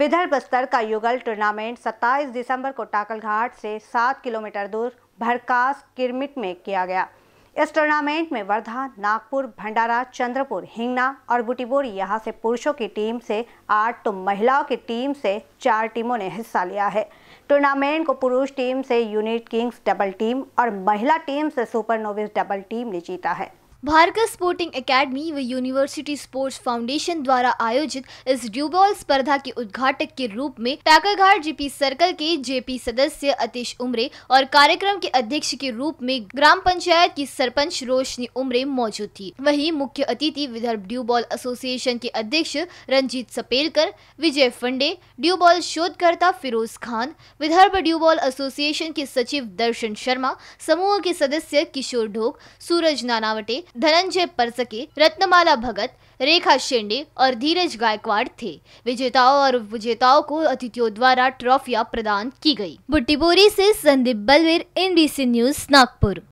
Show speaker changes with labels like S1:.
S1: विदर्भ स्तर का युगल टूर्नामेंट 27 दिसंबर को टाकलघाट से 7 किलोमीटर दूर भरकास किरमिट में किया गया इस टूर्नामेंट में वर्धा नागपुर भंडारा चंद्रपुर हिंगना और बुटीबोरी यहाँ से पुरुषों की टीम से आठ तो महिलाओं की टीम से चार टीमों ने हिस्सा लिया है टूर्नामेंट को पुरुष टीम से यूनिट किंग्स डबल टीम और महिला टीम से सुपर नोविस डबल टीम ने जीता है भारकर स्पोर्टिंग एकेडमी व यूनिवर्सिटी
S2: स्पोर्ट्स फाउंडेशन द्वारा आयोजित इस ड्यूबॉल स्पर्धा के उद्घाटक के रूप में टाकाघाट जीपी सर्कल के जेपी सदस्य अतीश उमरे और कार्यक्रम के अध्यक्ष के रूप में ग्राम पंचायत की सरपंच रोशनी उमरे मौजूद थी वही मुख्य अतिथि विदर्भ ड्यूबॉल एसोसिएशन के अध्यक्ष रंजीत सपेलकर विजय फंडे ड्यूबॉल शोधकर्ता फिरोज खान विदर्भ ड्यूबॉल एसोसिएशन के सचिव दर्शन शर्मा समूह के सदस्य किशोर ढोक सूरज नानावटे धनंजय परसके रत्नमाला भगत रेखा शेंडे और धीरज गायकवाड़ थे विजेताओं और विजेताओं को अतिथियों द्वारा ट्रॉफिया प्रदान की गई बुट्टीपुरी से संदीप बलवीर एनबीसी न्यूज नागपुर